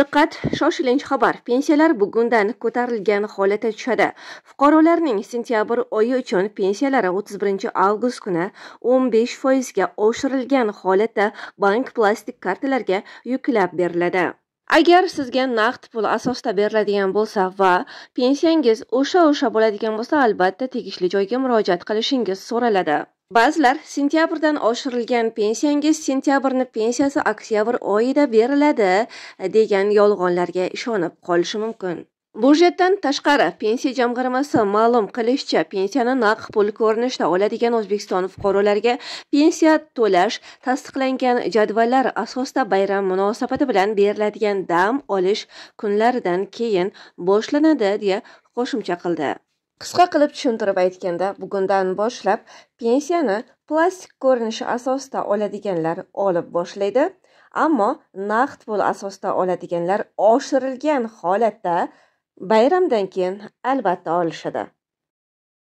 diqqat shoshilinch xabar pensiyalar bugundan ko'tarilgan holatda tushadi fuqarolarning sentyabr oyi uchun pensiyalari 31 avgust kuni 15 foizga oshirilgan holatda bank plastik kartalarga yuklab beriladi agar sizga naqd pul asosida beriladigan bo'lsa va pensiyangiz o'sha o'sha bo'ladigan bo'lsa albatta tegishli joyga murojaat qilishingiz so'raladi ba'zilar sentyabrdan oshirilgan pensiyangiz sentyabrni pensiyasi oktyabr oyida beriladi e, degan yolg'onlarga ishonib qolishi mumkin byudjetdan tashqari pensiya jamg'armasi ma'lum qilishicha pensiyani naqd pul ko'rinishda oladigan o'zbekiston fuqarolariga pensiya to'lash tasdiqlangan jadvallar asosida bayram munosabati bilan beriladigan dam olish kunlaridan keyin boshlanadi deya qo'shimcha qildi qisqa qilib tushuntirib aytganda bugundan boshlab pensiyani plastik ko'rinishi asosida oladiganlar olib boshlaydi ammo naqd pul asosida oladiganlar oshirilgan holatda bayramdan keyin albatta olishadi